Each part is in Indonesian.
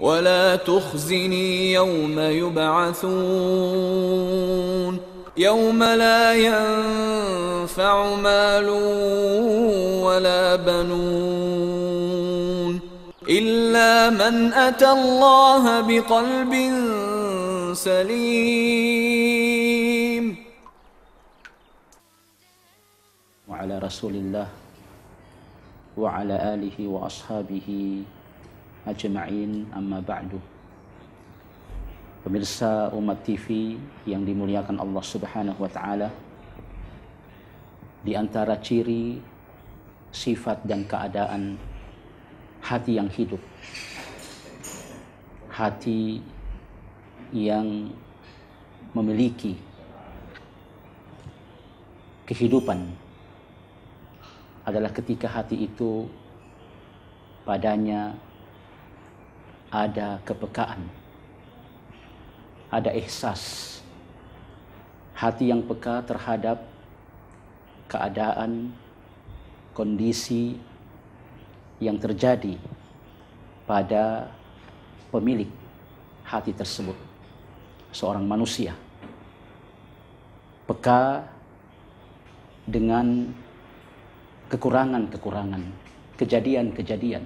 ولا تخزني يوم يبعثون يوم لا ينفع مال ولا بنون الا من اتى الله بقلب سليم وعلى رسول الله وعلى اله واصحابه ajma'in amma ba'du Pemirsa Umat TV yang dimuliakan Allah Subhanahu wa taala di antara ciri sifat dan keadaan hati yang hidup hati yang memiliki kehidupan adalah ketika hati itu padanya ada kepekaan, ada ihsas, hati yang peka terhadap keadaan, kondisi yang terjadi pada pemilik hati tersebut, seorang manusia, peka dengan kekurangan-kekurangan, kejadian-kejadian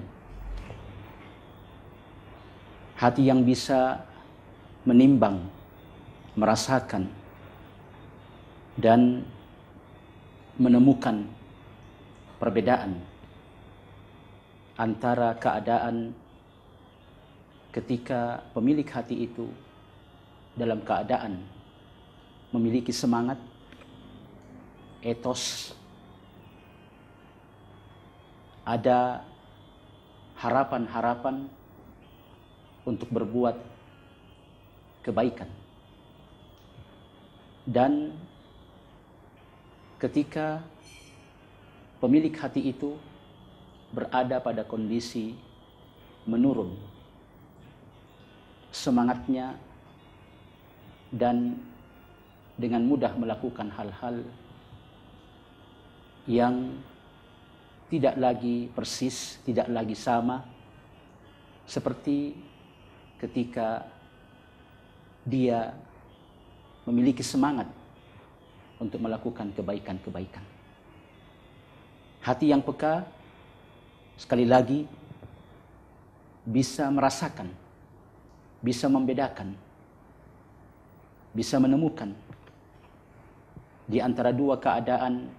hati yang bisa menimbang, merasakan, dan menemukan perbedaan antara keadaan ketika pemilik hati itu dalam keadaan memiliki semangat, etos, ada harapan-harapan untuk berbuat kebaikan. Dan ketika pemilik hati itu berada pada kondisi menurun, semangatnya dan dengan mudah melakukan hal-hal yang tidak lagi persis, tidak lagi sama seperti ketika dia memiliki semangat untuk melakukan kebaikan-kebaikan. Hati yang peka sekali lagi bisa merasakan, bisa membedakan, bisa menemukan di antara dua keadaan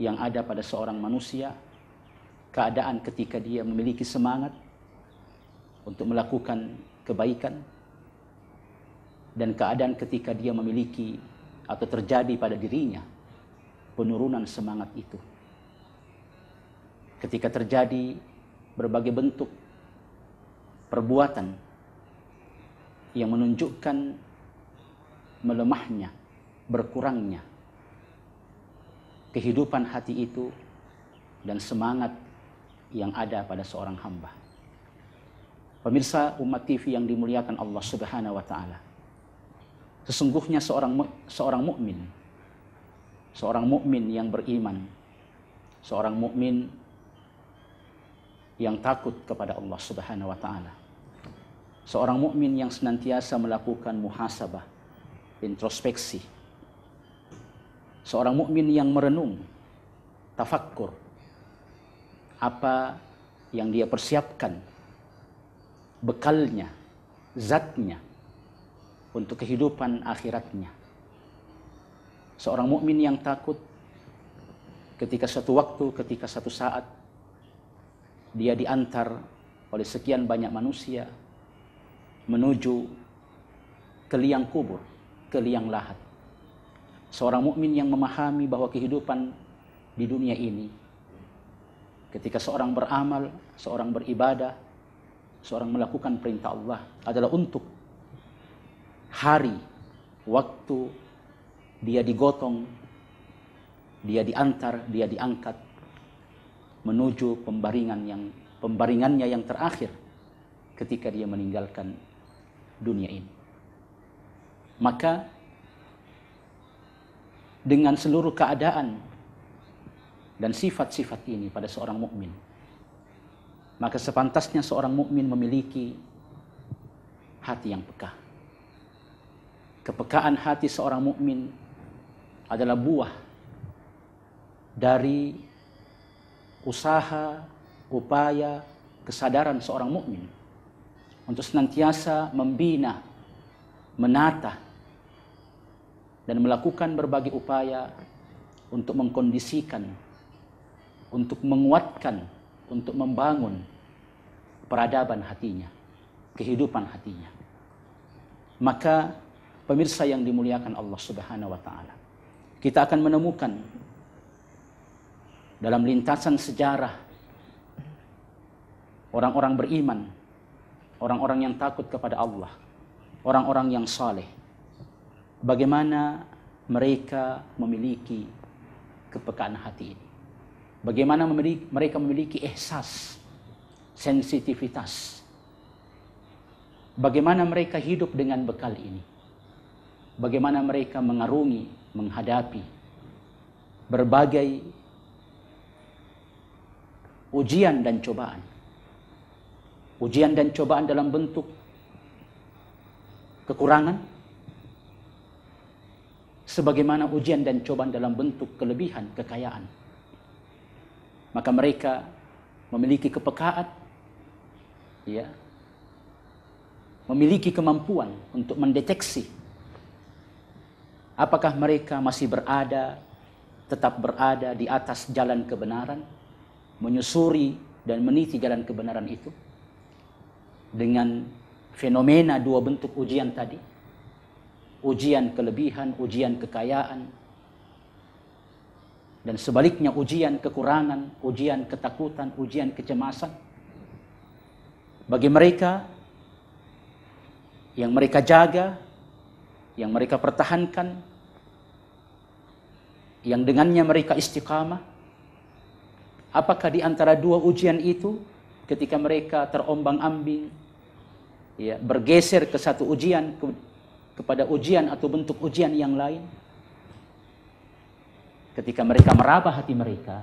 yang ada pada seorang manusia, keadaan ketika dia memiliki semangat untuk melakukan kebaikan dan keadaan ketika dia memiliki atau terjadi pada dirinya penurunan semangat itu. Ketika terjadi berbagai bentuk perbuatan yang menunjukkan melemahnya, berkurangnya kehidupan hati itu dan semangat yang ada pada seorang hamba. Pemirsa umat TV yang dimuliakan Allah Subhanahu wa taala. Sesungguhnya seorang seorang mukmin seorang mukmin yang beriman, seorang mukmin yang takut kepada Allah Subhanahu wa taala. Seorang mukmin yang senantiasa melakukan muhasabah, introspeksi. Seorang mukmin yang merenung, tafakkur apa yang dia persiapkan bekalnya, zatnya untuk kehidupan akhiratnya. Seorang mukmin yang takut ketika satu waktu, ketika satu saat dia diantar oleh sekian banyak manusia menuju ke liang kubur, ke liang lahat. Seorang mukmin yang memahami bahwa kehidupan di dunia ini ketika seorang beramal, seorang beribadah, seorang melakukan perintah Allah adalah untuk hari, waktu dia digotong, dia diantar, dia diangkat menuju pembaringan yang pembaringannya yang terakhir ketika dia meninggalkan dunia ini. Maka dengan seluruh keadaan dan sifat-sifat ini pada seorang mukmin maka sepantasnya seorang mukmin memiliki hati yang peka. Kepekaan hati seorang mukmin adalah buah dari usaha, upaya, kesadaran seorang mukmin untuk senantiasa membina, menata dan melakukan berbagai upaya untuk mengkondisikan, untuk menguatkan untuk membangun peradaban hatinya, kehidupan hatinya. Maka pemirsa yang dimuliakan Allah Subhanahu wa taala, kita akan menemukan dalam lintasan sejarah orang-orang beriman, orang-orang yang takut kepada Allah, orang-orang yang saleh. Bagaimana mereka memiliki kepekaan hati ini. Bagaimana memiliki, mereka memiliki ehsas, sensitivitas. Bagaimana mereka hidup dengan bekal ini. Bagaimana mereka mengarungi, menghadapi berbagai ujian dan cobaan. Ujian dan cobaan dalam bentuk kekurangan, sebagaimana ujian dan cobaan dalam bentuk kelebihan, kekayaan maka mereka memiliki kepekaan ya memiliki kemampuan untuk mendeteksi apakah mereka masih berada tetap berada di atas jalan kebenaran menyusuri dan meniti jalan kebenaran itu dengan fenomena dua bentuk ujian tadi ujian kelebihan ujian kekayaan dan sebaliknya ujian kekurangan, ujian ketakutan, ujian kecemasan. Bagi mereka yang mereka jaga, yang mereka pertahankan, yang dengannya mereka istiqamah, apakah di antara dua ujian itu ketika mereka terombang-ambing, ya, bergeser ke satu ujian ke, kepada ujian atau bentuk ujian yang lain, ketika mereka meraba hati mereka,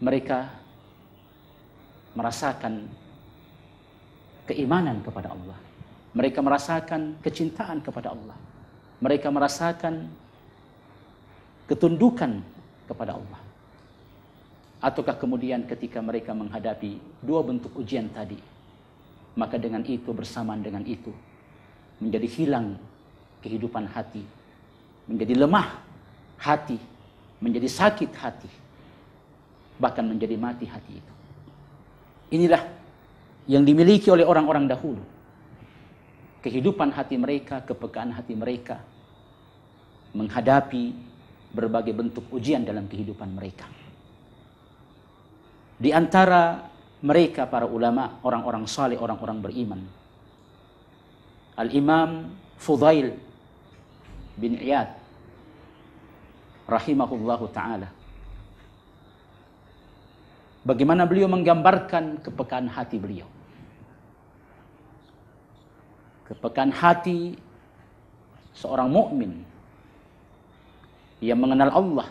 mereka merasakan keimanan kepada Allah. Mereka merasakan kecintaan kepada Allah. Mereka merasakan ketundukan kepada Allah. Ataukah kemudian ketika mereka menghadapi dua bentuk ujian tadi, maka dengan itu bersamaan dengan itu menjadi hilang kehidupan hati menjadi lemah hati, menjadi sakit hati, bahkan menjadi mati hati itu. Inilah yang dimiliki oleh orang-orang dahulu. Kehidupan hati mereka, kepekaan hati mereka menghadapi berbagai bentuk ujian dalam kehidupan mereka. Di antara mereka para ulama, orang-orang saleh, orang-orang beriman. Al-Imam Fudail bin Iyad rahimahullahu taala. Bagaimana beliau menggambarkan kepekaan hati beliau. Kepekaan hati seorang mukmin yang mengenal Allah,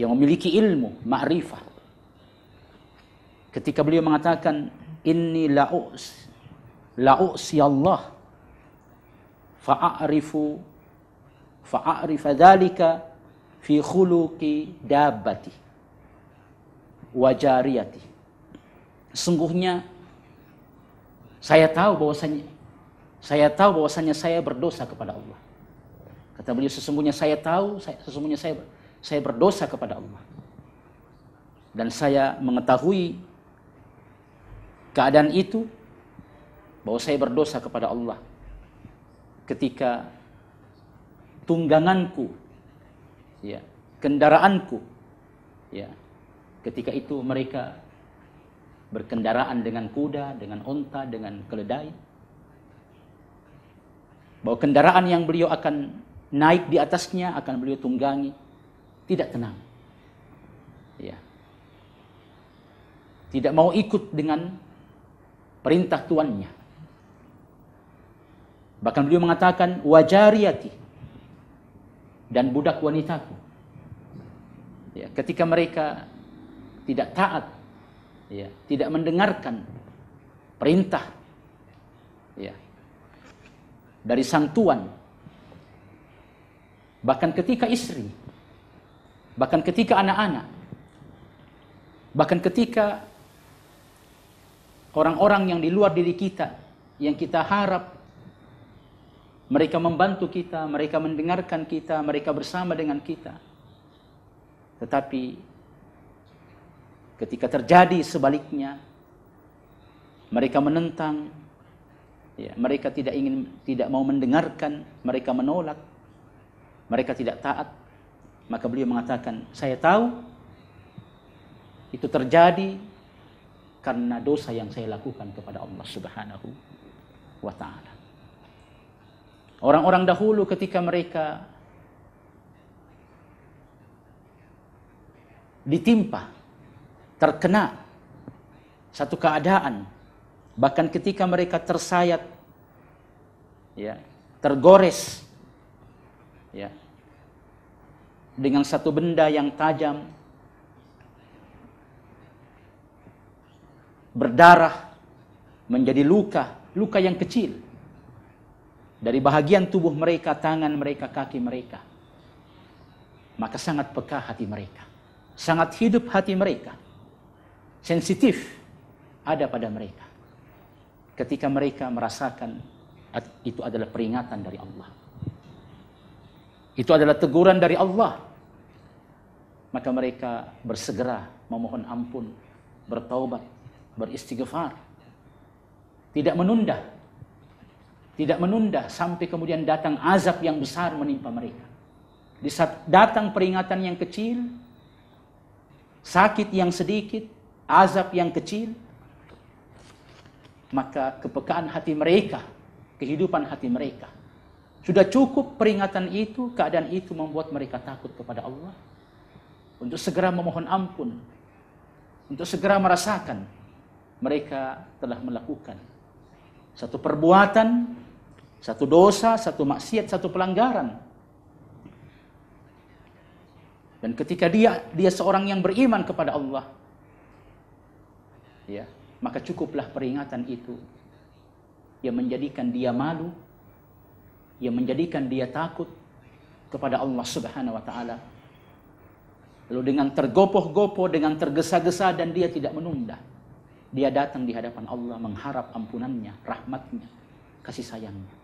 yang memiliki ilmu, ma'rifah. Ketika beliau mengatakan, Inni la'us, ya Allah, fa'arifu fa'arifa dhalika fi khuluqi dabbati wajariyati sungguhnya saya tahu bahwasanya saya tahu bahwasanya saya berdosa kepada Allah kata beliau sesungguhnya saya tahu saya, sesungguhnya saya saya berdosa kepada Allah dan saya mengetahui keadaan itu bahwa saya berdosa kepada Allah ketika tungganganku, ya, kendaraanku. Ya. Ketika itu mereka berkendaraan dengan kuda, dengan onta, dengan keledai. Bahwa kendaraan yang beliau akan naik di atasnya, akan beliau tunggangi, tidak tenang. Ya. Tidak mau ikut dengan perintah tuannya. Bahkan beliau mengatakan wajariyati dan budak wanitaku. Ya, ketika mereka tidak taat, ya, tidak mendengarkan perintah ya, dari sang tuan, bahkan ketika istri, bahkan ketika anak-anak, bahkan ketika orang-orang yang di luar diri kita yang kita harap mereka membantu kita, mereka mendengarkan kita, mereka bersama dengan kita. Tetapi ketika terjadi sebaliknya, mereka menentang, ya, mereka tidak ingin, tidak mau mendengarkan, mereka menolak, mereka tidak taat. Maka beliau mengatakan, saya tahu itu terjadi karena dosa yang saya lakukan kepada Allah Subhanahu wa taala. Orang-orang dahulu ketika mereka ditimpa, terkena satu keadaan, bahkan ketika mereka tersayat, ya, tergores, ya, dengan satu benda yang tajam, berdarah, menjadi luka, luka yang kecil dari bahagian tubuh mereka, tangan mereka, kaki mereka. Maka sangat peka hati mereka. Sangat hidup hati mereka. Sensitif ada pada mereka. Ketika mereka merasakan itu adalah peringatan dari Allah. Itu adalah teguran dari Allah. Maka mereka bersegera memohon ampun, bertaubat, beristighfar. Tidak menunda tidak menunda sampai kemudian datang azab yang besar menimpa mereka. Di saat datang peringatan yang kecil, sakit yang sedikit, azab yang kecil, maka kepekaan hati mereka, kehidupan hati mereka, sudah cukup peringatan itu, keadaan itu membuat mereka takut kepada Allah. Untuk segera memohon ampun, untuk segera merasakan mereka telah melakukan satu perbuatan satu dosa, satu maksiat, satu pelanggaran. Dan ketika dia dia seorang yang beriman kepada Allah, ya, maka cukuplah peringatan itu yang menjadikan dia malu, yang menjadikan dia takut kepada Allah Subhanahu wa taala. Lalu dengan tergopoh-gopoh, dengan tergesa-gesa dan dia tidak menunda dia datang di hadapan Allah mengharap ampunannya, rahmatnya, kasih sayangnya.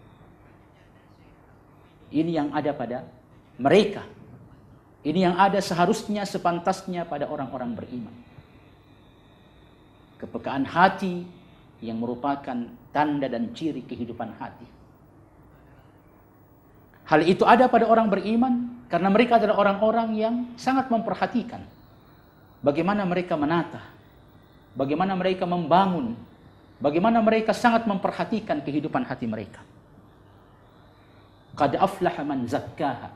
Ini yang ada pada mereka. Ini yang ada seharusnya sepantasnya pada orang-orang beriman. Kepekaan hati yang merupakan tanda dan ciri kehidupan hati. Hal itu ada pada orang beriman karena mereka adalah orang-orang yang sangat memperhatikan bagaimana mereka menata, bagaimana mereka membangun, bagaimana mereka sangat memperhatikan kehidupan hati mereka. Qad aflaha man zakkaha.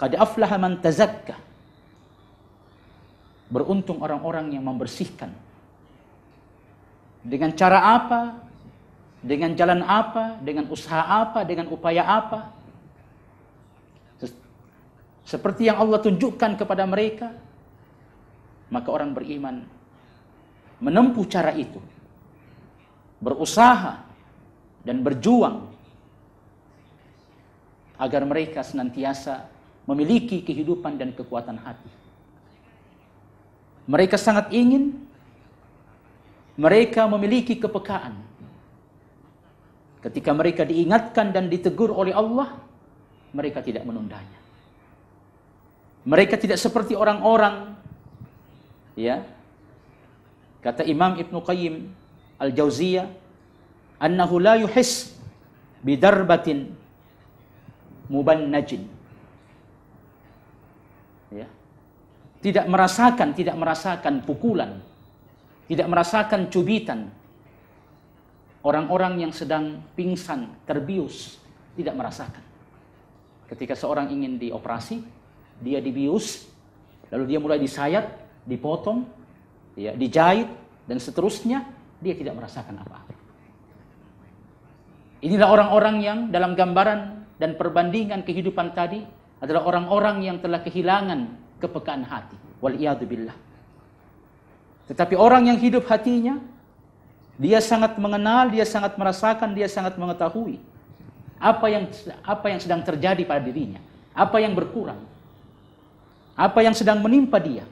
Qad aflaha man tazakka. Beruntung orang-orang yang membersihkan. Dengan cara apa? Dengan jalan apa? Dengan usaha apa? Dengan upaya apa? Seperti yang Allah tunjukkan kepada mereka, maka orang beriman menempuh cara itu berusaha dan berjuang agar mereka senantiasa memiliki kehidupan dan kekuatan hati. Mereka sangat ingin mereka memiliki kepekaan. Ketika mereka diingatkan dan ditegur oleh Allah, mereka tidak menundanya. Mereka tidak seperti orang-orang ya. Kata Imam Ibnu Qayyim Al-Jauziyah, "Annahu la yuhis bidarbatin mubannajin. Ya. Tidak merasakan, tidak merasakan pukulan, tidak merasakan cubitan. Orang-orang yang sedang pingsan, terbius, tidak merasakan. Ketika seorang ingin dioperasi, dia dibius, lalu dia mulai disayat, dipotong, ya, dijahit, dan seterusnya, dia tidak merasakan apa-apa. Inilah orang-orang yang dalam gambaran dan perbandingan kehidupan tadi adalah orang-orang yang telah kehilangan kepekaan hati. Waliyadubillah. Tetapi orang yang hidup hatinya, dia sangat mengenal, dia sangat merasakan, dia sangat mengetahui apa yang apa yang sedang terjadi pada dirinya, apa yang berkurang, apa yang sedang menimpa dia.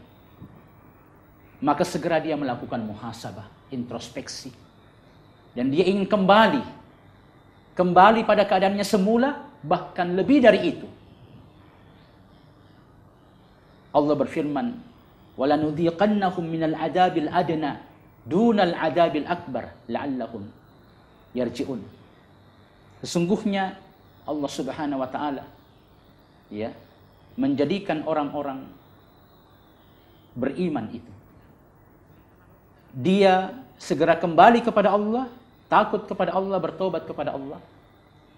Maka segera dia melakukan muhasabah, introspeksi. Dan dia ingin kembali kembali pada keadaannya semula bahkan lebih dari itu. Allah berfirman, "Walanudziqannahum minal adabil adna dunal adabil akbar la'allahum yarji'un." Sesungguhnya Allah Subhanahu wa taala ya menjadikan orang-orang beriman itu dia segera kembali kepada Allah takut kepada Allah bertobat kepada Allah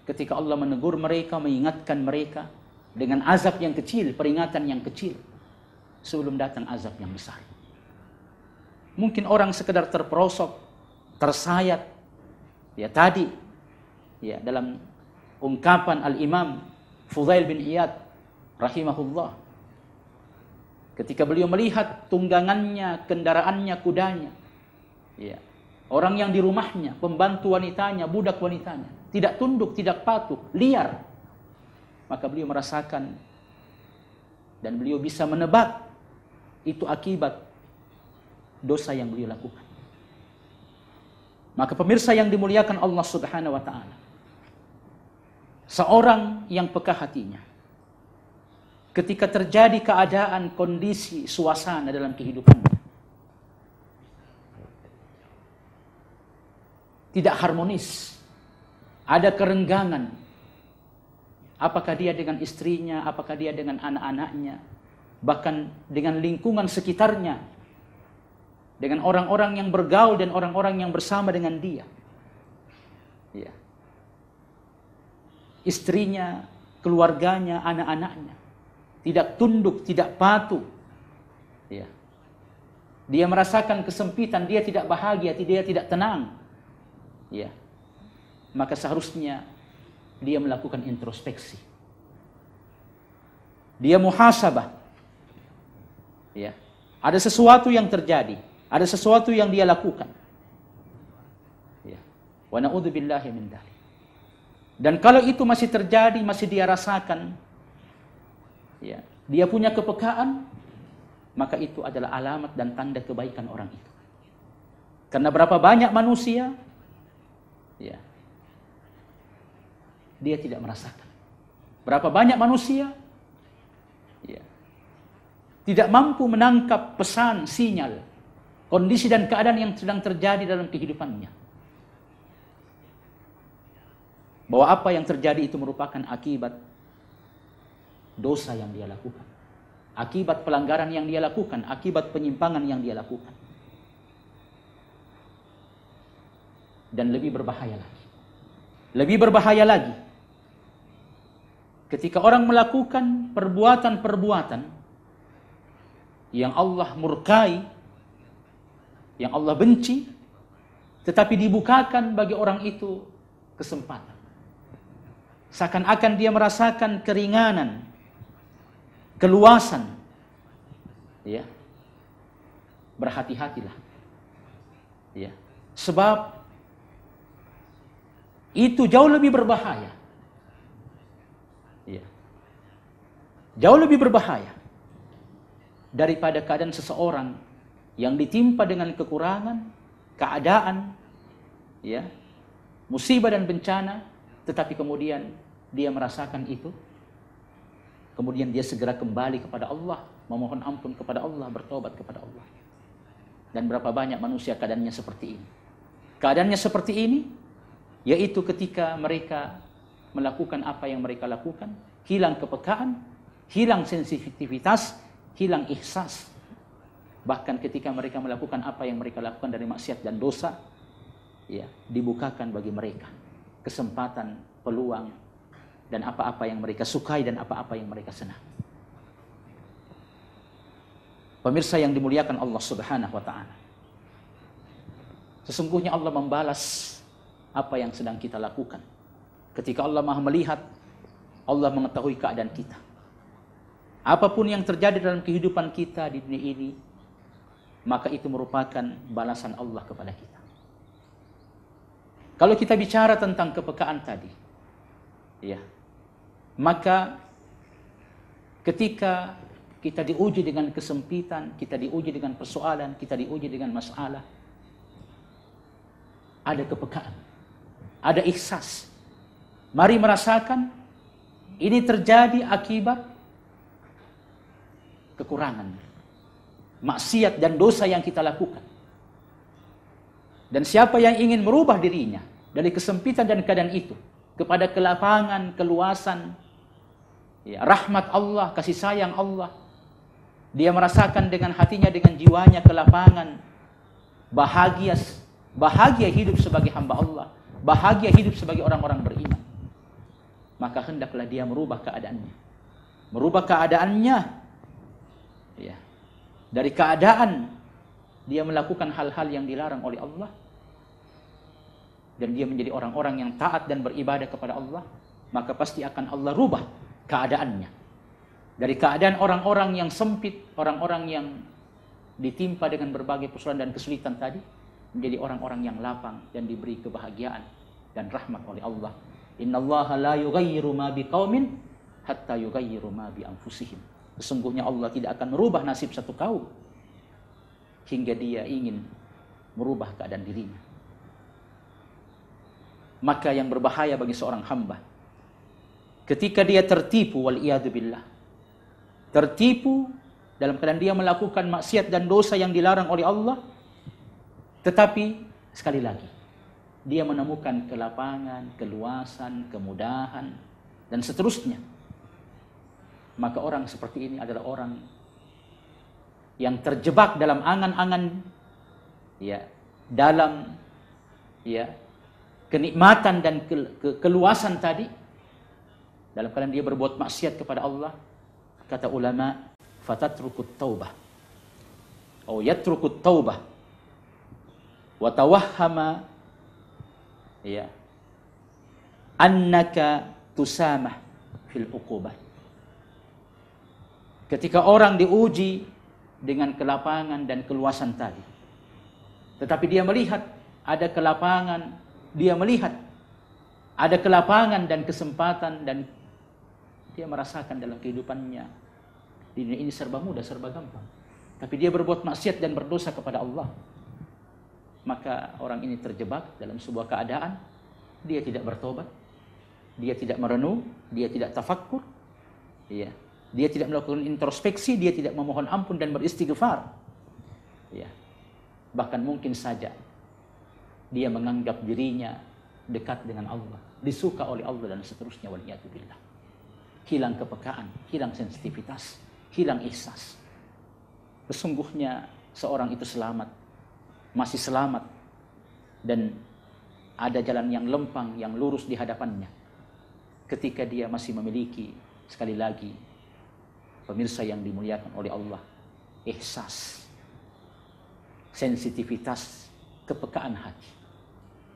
ketika Allah menegur mereka, mengingatkan mereka dengan azab yang kecil, peringatan yang kecil sebelum datang azab yang besar. Mungkin orang sekedar terperosok, tersayat. Ya tadi ya dalam ungkapan Al-Imam Fudail bin Iyad rahimahullah ketika beliau melihat tunggangannya, kendaraannya, kudanya. Ya. Orang yang di rumahnya, pembantu wanitanya, budak wanitanya tidak tunduk, tidak patuh, liar. Maka beliau merasakan dan beliau bisa menebak itu akibat dosa yang beliau lakukan. Maka pemirsa yang dimuliakan Allah Subhanahu wa taala. Seorang yang peka hatinya ketika terjadi keadaan kondisi suasana dalam kehidupannya tidak harmonis ada kerenggangan. Apakah dia dengan istrinya, apakah dia dengan anak-anaknya, bahkan dengan lingkungan sekitarnya, dengan orang-orang yang bergaul dan orang-orang yang bersama dengan dia. Ya. Istrinya, keluarganya, anak-anaknya tidak tunduk, tidak patuh. Ya. Dia merasakan kesempitan, dia tidak bahagia, dia tidak tenang. Ya maka seharusnya dia melakukan introspeksi. Dia muhasabah. Ya. Ada sesuatu yang terjadi, ada sesuatu yang dia lakukan. Ya. Wa na'udzubillahi min dhalik. Dan kalau itu masih terjadi, masih dia rasakan, ya, dia punya kepekaan, maka itu adalah alamat dan tanda kebaikan orang itu. Karena berapa banyak manusia ya, dia tidak merasakan. Berapa banyak manusia ya, tidak mampu menangkap pesan, sinyal, kondisi dan keadaan yang sedang terjadi dalam kehidupannya. Bahwa apa yang terjadi itu merupakan akibat dosa yang dia lakukan. Akibat pelanggaran yang dia lakukan, akibat penyimpangan yang dia lakukan. Dan lebih berbahaya lagi. Lebih berbahaya lagi ketika orang melakukan perbuatan-perbuatan yang Allah murkai, yang Allah benci, tetapi dibukakan bagi orang itu kesempatan. Seakan-akan dia merasakan keringanan, keluasan. Ya. Berhati-hatilah. Ya. Sebab itu jauh lebih berbahaya jauh lebih berbahaya daripada keadaan seseorang yang ditimpa dengan kekurangan, keadaan, ya, musibah dan bencana, tetapi kemudian dia merasakan itu, kemudian dia segera kembali kepada Allah, memohon ampun kepada Allah, bertobat kepada Allah. Dan berapa banyak manusia keadaannya seperti ini. Keadaannya seperti ini, yaitu ketika mereka melakukan apa yang mereka lakukan, hilang kepekaan, hilang sensitivitas, hilang ihsas. Bahkan ketika mereka melakukan apa yang mereka lakukan dari maksiat dan dosa, ya, dibukakan bagi mereka kesempatan, peluang, dan apa-apa yang mereka sukai dan apa-apa yang mereka senang. Pemirsa yang dimuliakan Allah Subhanahu wa taala. Sesungguhnya Allah membalas apa yang sedang kita lakukan. Ketika Allah Maha melihat, Allah mengetahui keadaan kita. Apapun yang terjadi dalam kehidupan kita di dunia ini, maka itu merupakan balasan Allah kepada kita. Kalau kita bicara tentang kepekaan tadi, ya, maka ketika kita diuji dengan kesempitan, kita diuji dengan persoalan, kita diuji dengan masalah, ada kepekaan, ada ikhsas. Mari merasakan ini terjadi akibat kekurangan, maksiat dan dosa yang kita lakukan. Dan siapa yang ingin merubah dirinya dari kesempitan dan keadaan itu kepada kelapangan, keluasan, ya, rahmat Allah, kasih sayang Allah, dia merasakan dengan hatinya, dengan jiwanya kelapangan, bahagia, bahagia hidup sebagai hamba Allah, bahagia hidup sebagai orang-orang beriman. Maka hendaklah dia merubah keadaannya. Merubah keadaannya dari keadaan dia melakukan hal-hal yang dilarang oleh Allah dan dia menjadi orang-orang yang taat dan beribadah kepada Allah maka pasti akan Allah rubah keadaannya dari keadaan orang-orang yang sempit orang-orang yang ditimpa dengan berbagai persoalan dan kesulitan tadi menjadi orang-orang yang lapang dan diberi kebahagiaan dan rahmat oleh Allah innallaha la yughayyiru ma biqaumin hatta yughayyiru ma bi anfusihim Sesungguhnya Allah tidak akan merubah nasib satu kaum hingga dia ingin merubah keadaan dirinya. Maka yang berbahaya bagi seorang hamba ketika dia tertipu wal billah. Tertipu dalam keadaan dia melakukan maksiat dan dosa yang dilarang oleh Allah tetapi sekali lagi dia menemukan kelapangan, keluasan, kemudahan dan seterusnya maka orang seperti ini adalah orang yang terjebak dalam angan-angan ya dalam ya kenikmatan dan ke, ke, keluasan tadi dalam keadaan dia berbuat maksiat kepada Allah kata ulama fatatrukut taubah atau yatrukut taubah wa tawahhama ya annaka tusamah fil uqubah ketika orang diuji dengan kelapangan dan keluasan tadi. Tetapi dia melihat ada kelapangan, dia melihat ada kelapangan dan kesempatan dan dia merasakan dalam kehidupannya. Di dunia ini serba mudah, serba gampang. Tapi dia berbuat maksiat dan berdosa kepada Allah. Maka orang ini terjebak dalam sebuah keadaan. Dia tidak bertobat. Dia tidak merenung. Dia tidak tafakkur. Iya. Dia tidak melakukan introspeksi, dia tidak memohon ampun dan beristighfar. Ya. Bahkan mungkin saja dia menganggap dirinya dekat dengan Allah, disuka oleh Allah dan seterusnya waliyatubillah. Hilang kepekaan, hilang sensitivitas, hilang ihsas. Sesungguhnya seorang itu selamat, masih selamat dan ada jalan yang lempang yang lurus di hadapannya ketika dia masih memiliki sekali lagi pemirsa yang dimuliakan oleh Allah, ihsas, sensitivitas, kepekaan hati.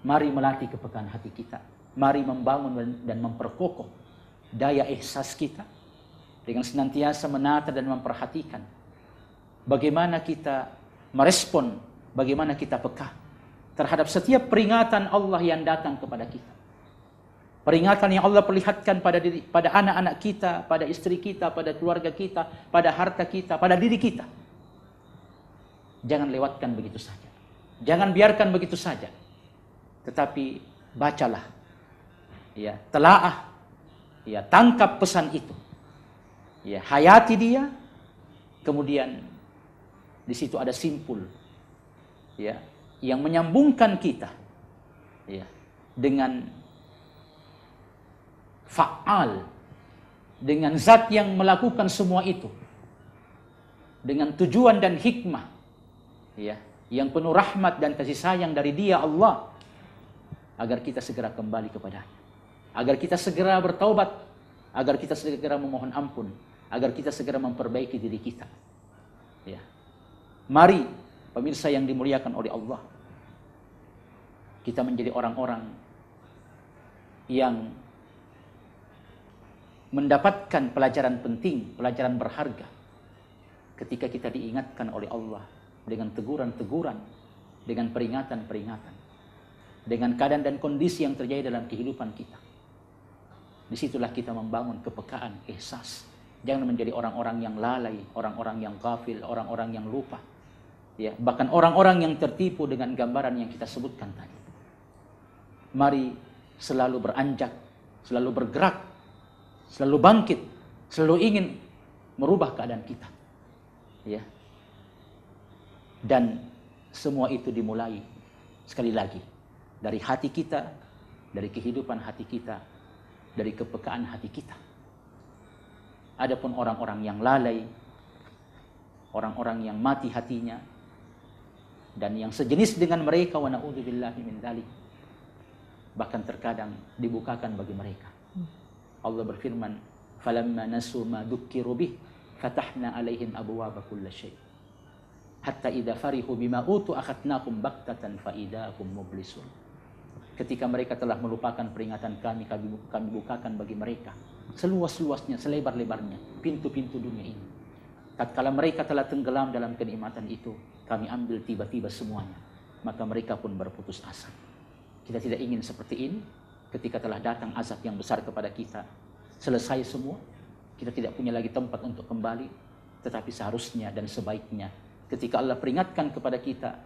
Mari melatih kepekaan hati kita. Mari membangun dan memperkokoh daya ihsas kita dengan senantiasa menata dan memperhatikan bagaimana kita merespon, bagaimana kita peka terhadap setiap peringatan Allah yang datang kepada kita. Peringatan yang Allah perlihatkan pada diri, pada anak-anak kita, pada istri kita, pada keluarga kita, pada harta kita, pada diri kita. Jangan lewatkan begitu saja. Jangan biarkan begitu saja. Tetapi bacalah. Ya, telaah. Ya, tangkap pesan itu. Ya, hayati dia. Kemudian di situ ada simpul. Ya, yang menyambungkan kita ya dengan fa'al dengan zat yang melakukan semua itu dengan tujuan dan hikmah ya yang penuh rahmat dan kasih sayang dari dia Allah agar kita segera kembali kepadanya agar kita segera bertaubat agar kita segera memohon ampun agar kita segera memperbaiki diri kita ya mari pemirsa yang dimuliakan oleh Allah kita menjadi orang-orang yang mendapatkan pelajaran penting, pelajaran berharga. Ketika kita diingatkan oleh Allah dengan teguran-teguran, dengan peringatan-peringatan, dengan keadaan dan kondisi yang terjadi dalam kehidupan kita. Disitulah kita membangun kepekaan, ihsas. Jangan menjadi orang-orang yang lalai, orang-orang yang kafir, orang-orang yang lupa. Ya, bahkan orang-orang yang tertipu dengan gambaran yang kita sebutkan tadi. Mari selalu beranjak, selalu bergerak selalu bangkit, selalu ingin merubah keadaan kita. Ya. Dan semua itu dimulai sekali lagi dari hati kita, dari kehidupan hati kita, dari kepekaan hati kita. Adapun orang-orang yang lalai, orang-orang yang mati hatinya dan yang sejenis dengan mereka wa naudzubillahi min dzalik bahkan terkadang dibukakan bagi mereka Allah berfirman, "Falamma nasu ma dzukkiru bih fatahna 'alaihim abwaaba kulli syai." Hatta idza farihu bima utu akhadnahum baktatan fa idahum mublisun. Ketika mereka telah melupakan peringatan kami, kami, kami bukakan bagi mereka seluas-luasnya, selebar-lebarnya pintu-pintu dunia ini. Tatkala mereka telah tenggelam dalam kenikmatan itu, kami ambil tiba-tiba semuanya. Maka mereka pun berputus asa. Kita tidak ingin seperti ini, ketika telah datang azab yang besar kepada kita. Selesai semua, kita tidak punya lagi tempat untuk kembali, tetapi seharusnya dan sebaiknya ketika Allah peringatkan kepada kita,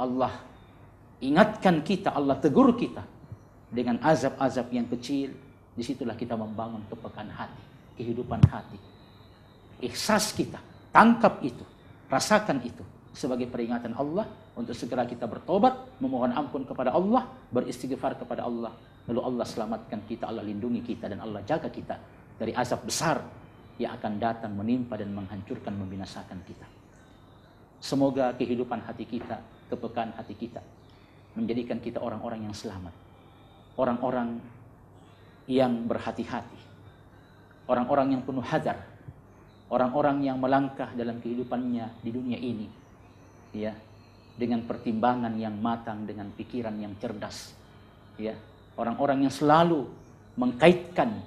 Allah ingatkan kita, Allah tegur kita dengan azab-azab yang kecil, disitulah kita membangun kepekan hati, kehidupan hati. Ikhsas kita, tangkap itu, rasakan itu sebagai peringatan Allah untuk segera kita bertobat, memohon ampun kepada Allah, beristighfar kepada Allah Lalu Allah selamatkan kita, Allah lindungi kita dan Allah jaga kita dari azab besar yang akan datang menimpa dan menghancurkan, membinasakan kita. Semoga kehidupan hati kita, kepekaan hati kita, menjadikan kita orang-orang yang selamat. Orang-orang yang berhati-hati. Orang-orang yang penuh hadar. Orang-orang yang melangkah dalam kehidupannya di dunia ini. Ya, dengan pertimbangan yang matang, dengan pikiran yang cerdas. Ya, Orang-orang yang selalu mengkaitkan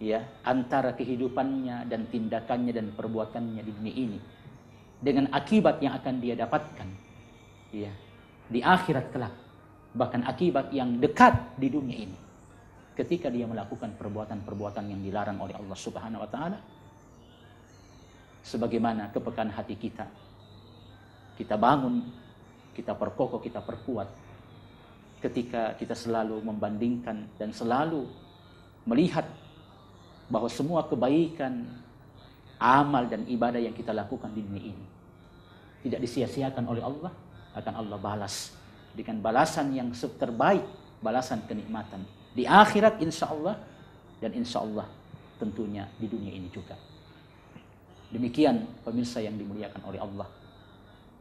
ya antara kehidupannya dan tindakannya dan perbuatannya di dunia ini dengan akibat yang akan dia dapatkan ya di akhirat kelak bahkan akibat yang dekat di dunia ini ketika dia melakukan perbuatan-perbuatan yang dilarang oleh Allah Subhanahu wa taala sebagaimana kepekaan hati kita kita bangun kita perkokoh kita perkuat ketika kita selalu membandingkan dan selalu melihat bahwa semua kebaikan, amal dan ibadah yang kita lakukan di dunia ini tidak disia-siakan oleh Allah, akan Allah balas dengan balasan yang terbaik, balasan kenikmatan di akhirat insya Allah dan insya Allah tentunya di dunia ini juga. Demikian pemirsa yang dimuliakan oleh Allah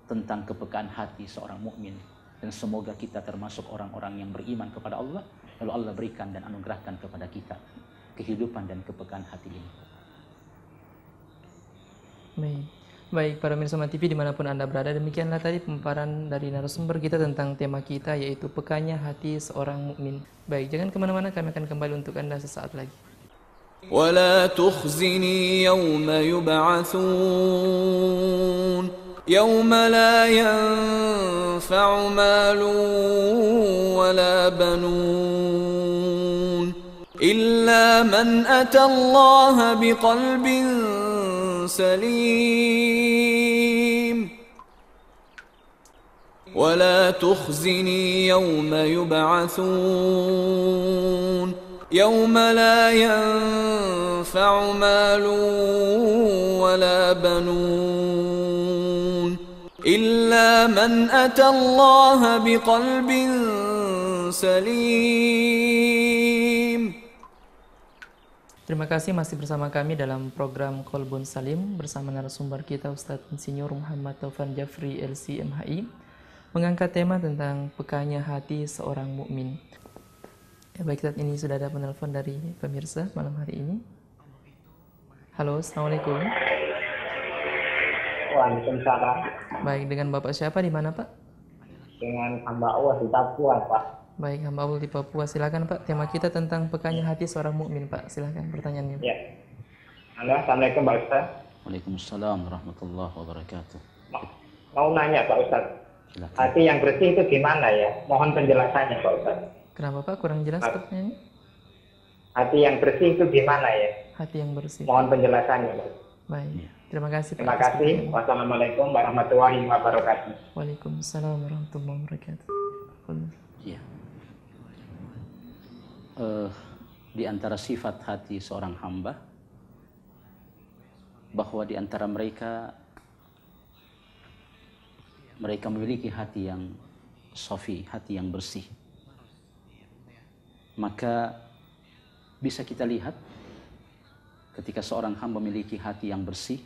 tentang kepekaan hati seorang mukmin dan semoga kita termasuk orang-orang yang beriman kepada Allah lalu Allah berikan dan anugerahkan kepada kita kehidupan dan kepekaan hati ini. Baik. Baik, para pemirsa TV dimanapun Anda berada, demikianlah tadi pemaparan dari narasumber kita tentang tema kita yaitu pekanya hati seorang mukmin. Baik, jangan kemana-mana, kami akan kembali untuk Anda sesaat lagi. ولا تخزني يوم يبعثون يوم لا ينفع مال ولا بنون إلا من أتى الله بقلب سليم ولا تخزني يوم يبعثون يوم لا ينفع مال ولا بنون إلا من أتى الله بقلب سليم Terima kasih masih bersama kami dalam program Kolbun Salim bersama narasumber kita Ustadz Insinyur Muhammad Taufan Jafri LCMHI mengangkat tema tentang pekanya hati seorang mukmin. Ya, baik saat ini sudah ada penelpon dari pemirsa malam hari ini. Halo, assalamualaikum. Waalaikumsalam. Baik, dengan Bapak siapa di mana, Pak? Dengan hamba Allah di Papua, Pak. Baik, hamba Allah di Papua. Silakan, Pak. Tema kita tentang pekanya hati seorang mukmin, Pak. Silakan pertanyaannya. Pak. Ya. Halo, Assalamualaikum, Pak Ustaz. Waalaikumsalam warahmatullahi wabarakatuh. Mau, nanya, Pak Ustaz. Silakan. Hati yang bersih itu gimana ya? Mohon penjelasannya, Pak Ustaz. Kenapa, Pak? Kurang jelas ini. Hati yang bersih itu gimana ya? Hati yang bersih. Mohon penjelasannya, Pak. Baik. Ya. Terima kasih. Terima Pak kasih. Wassalamualaikum warahmatullahi wabarakatuh. Waalaikumsalam warahmatullahi wabarakatuh. Ya. Uh, di antara sifat hati seorang hamba bahwa di antara mereka mereka memiliki hati yang sofi, hati yang bersih. Maka bisa kita lihat ketika seorang hamba memiliki hati yang bersih,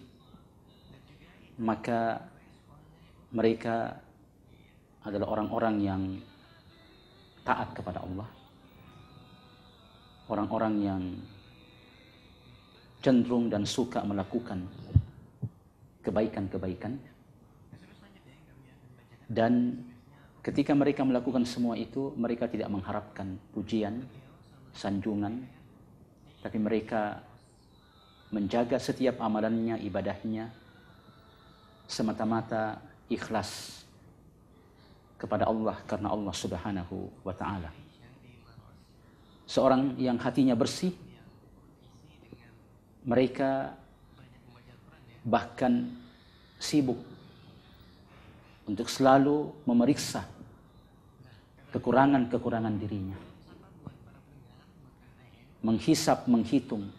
maka mereka adalah orang-orang yang taat kepada Allah orang-orang yang cenderung dan suka melakukan kebaikan-kebaikan dan ketika mereka melakukan semua itu mereka tidak mengharapkan pujian sanjungan tapi mereka menjaga setiap amalannya ibadahnya semata-mata ikhlas kepada Allah karena Allah Subhanahu wa taala. Seorang yang hatinya bersih mereka bahkan sibuk untuk selalu memeriksa kekurangan-kekurangan dirinya. Menghisap, menghitung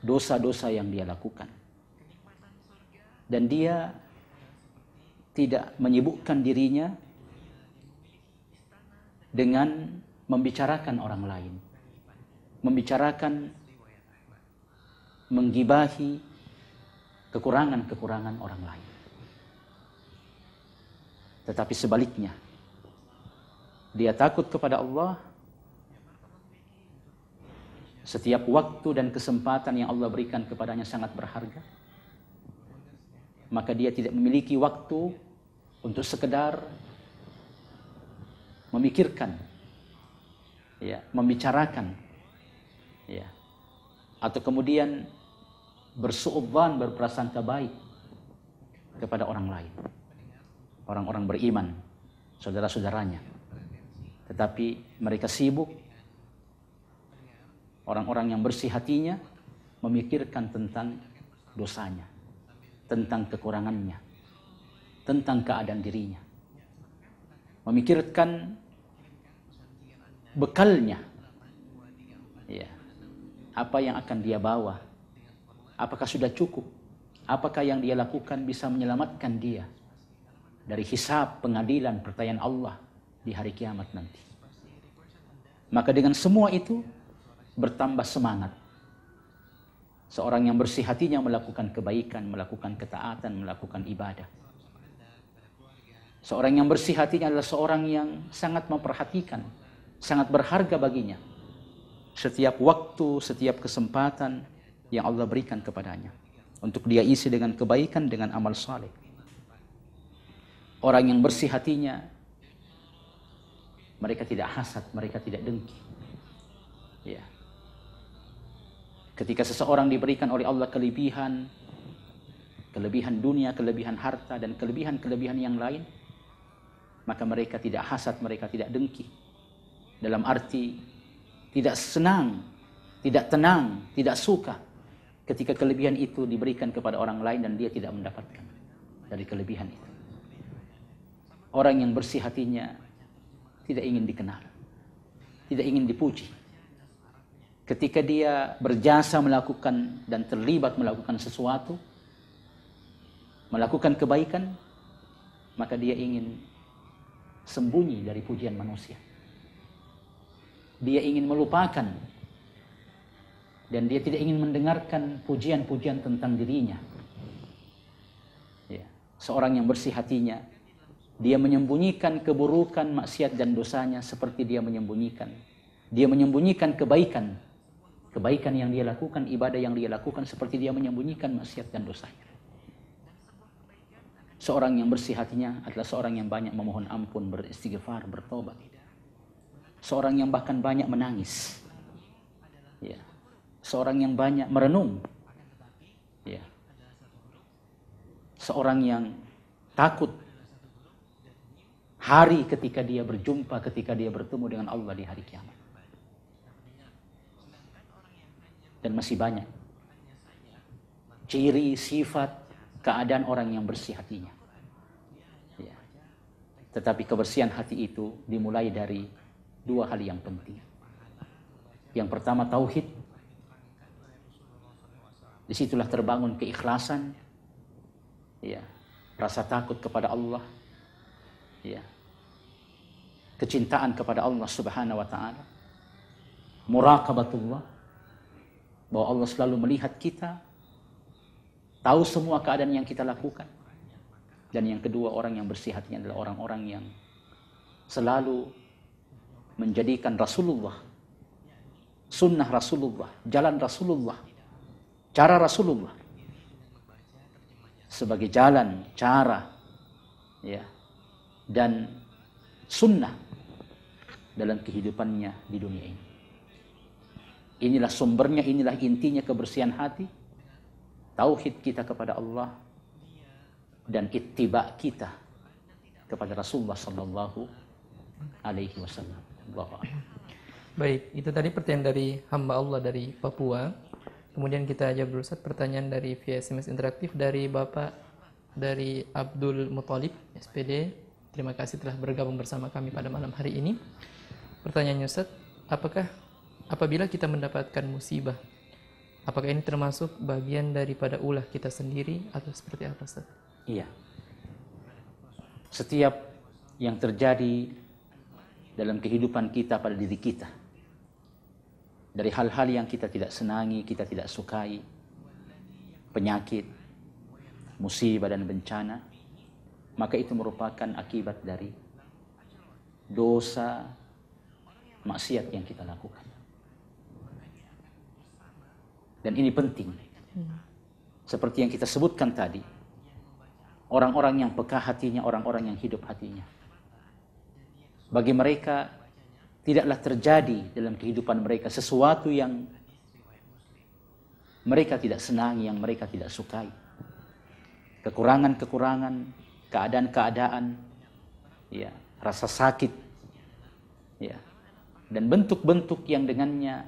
dosa-dosa yang dia lakukan. Dan dia tidak menyibukkan dirinya dengan membicarakan orang lain, membicarakan, menggibahi kekurangan-kekurangan orang lain. Tetapi sebaliknya, dia takut kepada Allah setiap waktu dan kesempatan yang Allah berikan kepadanya sangat berharga maka dia tidak memiliki waktu untuk sekedar memikirkan ya, membicarakan ya. Atau kemudian bersuuban berprasangka baik kepada orang lain. Orang-orang beriman, saudara-saudaranya. Tetapi mereka sibuk orang-orang yang bersih hatinya memikirkan tentang dosanya tentang kekurangannya, tentang keadaan dirinya. Memikirkan bekalnya. Ya. Apa yang akan dia bawa? Apakah sudah cukup? Apakah yang dia lakukan bisa menyelamatkan dia dari hisab, pengadilan, pertanyaan Allah di hari kiamat nanti? Maka dengan semua itu bertambah semangat Seorang yang bersih hatinya melakukan kebaikan, melakukan ketaatan, melakukan ibadah. Seorang yang bersih hatinya adalah seorang yang sangat memperhatikan, sangat berharga baginya. Setiap waktu, setiap kesempatan yang Allah berikan kepadanya. Untuk dia isi dengan kebaikan, dengan amal saleh. Orang yang bersih hatinya, mereka tidak hasad, mereka tidak dengki. Ya. Ketika seseorang diberikan oleh Allah kelebihan, kelebihan dunia, kelebihan harta, dan kelebihan-kelebihan yang lain, maka mereka tidak hasad, mereka tidak dengki. Dalam arti tidak senang, tidak tenang, tidak suka ketika kelebihan itu diberikan kepada orang lain dan dia tidak mendapatkan dari kelebihan itu. Orang yang bersih hatinya tidak ingin dikenal, tidak ingin dipuji, ketika dia berjasa melakukan dan terlibat melakukan sesuatu, melakukan kebaikan, maka dia ingin sembunyi dari pujian manusia. Dia ingin melupakan dan dia tidak ingin mendengarkan pujian-pujian tentang dirinya. Ya, seorang yang bersih hatinya, dia menyembunyikan keburukan, maksiat dan dosanya seperti dia menyembunyikan. Dia menyembunyikan kebaikan kebaikan yang dia lakukan, ibadah yang dia lakukan seperti dia menyembunyikan maksiat dan dosanya. Seorang yang bersih hatinya adalah seorang yang banyak memohon ampun, beristighfar, bertobat. Seorang yang bahkan banyak menangis. Ya. Seorang yang banyak merenung. Ya. Seorang yang takut hari ketika dia berjumpa, ketika dia bertemu dengan Allah di hari kiamat. dan masih banyak ciri sifat keadaan orang yang bersih hatinya ya. tetapi kebersihan hati itu dimulai dari dua hal yang penting yang pertama tauhid disitulah terbangun keikhlasan ya rasa takut kepada Allah ya kecintaan kepada Allah Subhanahu wa taala muraqabatullah bahwa Allah selalu melihat kita, tahu semua keadaan yang kita lakukan. Dan yang kedua, orang yang bersih hatinya adalah orang-orang yang selalu menjadikan Rasulullah, sunnah Rasulullah, jalan Rasulullah, cara Rasulullah sebagai jalan, cara, ya, dan sunnah dalam kehidupannya di dunia ini. Inilah sumbernya, inilah intinya kebersihan hati. Tauhid kita kepada Allah dan ittiba kita kepada Rasulullah sallallahu alaihi wasallam. Baik, itu tadi pertanyaan dari hamba Allah dari Papua. Kemudian kita ajak dulu pertanyaan dari via SMS interaktif dari Bapak dari Abdul Mutalib, SPD. Terima kasih telah bergabung bersama kami pada malam hari ini. Pertanyaan Ustaz, apakah Apabila kita mendapatkan musibah, apakah ini termasuk bagian daripada ulah kita sendiri atau seperti apa Ustaz? Iya. Setiap yang terjadi dalam kehidupan kita pada diri kita dari hal-hal yang kita tidak senangi, kita tidak sukai, penyakit, musibah dan bencana, maka itu merupakan akibat dari dosa maksiat yang kita lakukan. Dan ini penting. Seperti yang kita sebutkan tadi, orang-orang yang peka hatinya, orang-orang yang hidup hatinya. Bagi mereka, tidaklah terjadi dalam kehidupan mereka sesuatu yang mereka tidak senangi, yang mereka tidak sukai. Kekurangan-kekurangan, keadaan-keadaan, ya, rasa sakit, ya, dan bentuk-bentuk yang dengannya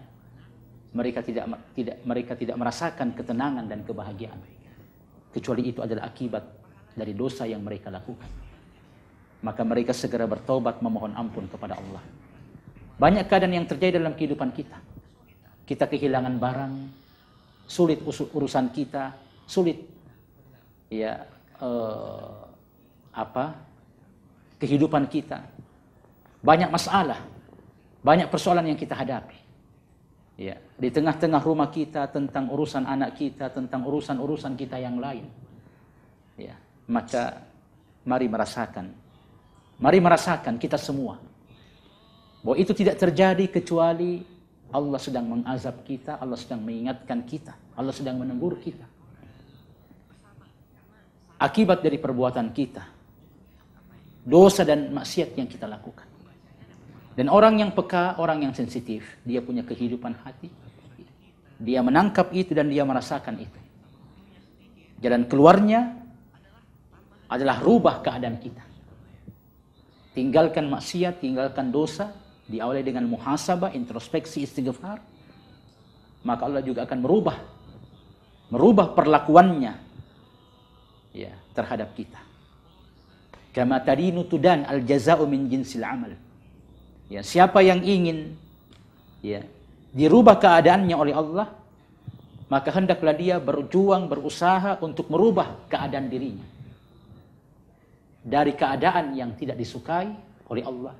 mereka tidak tidak mereka tidak merasakan ketenangan dan kebahagiaan kecuali itu adalah akibat dari dosa yang mereka lakukan maka mereka segera bertobat memohon ampun kepada Allah banyak keadaan yang terjadi dalam kehidupan kita kita kehilangan barang sulit urusan kita sulit ya uh, apa kehidupan kita banyak masalah banyak persoalan yang kita hadapi Ya, di tengah-tengah rumah kita tentang urusan anak kita, tentang urusan-urusan kita yang lain. Ya, maka mari merasakan. Mari merasakan kita semua bahwa itu tidak terjadi kecuali Allah sedang mengazab kita, Allah sedang mengingatkan kita, Allah sedang menegur kita. Akibat dari perbuatan kita, dosa dan maksiat yang kita lakukan. Dan orang yang peka, orang yang sensitif, dia punya kehidupan hati. Dia menangkap itu dan dia merasakan itu. Jalan keluarnya adalah rubah keadaan kita. Tinggalkan maksiat, tinggalkan dosa, diawali dengan muhasabah, introspeksi, istighfar. Maka Allah juga akan merubah merubah perlakuannya ya terhadap kita. Kama tadi tudan al jaza'u min jinsil amal Ya, siapa yang ingin ya dirubah keadaannya oleh Allah, maka hendaklah dia berjuang, berusaha untuk merubah keadaan dirinya. Dari keadaan yang tidak disukai oleh Allah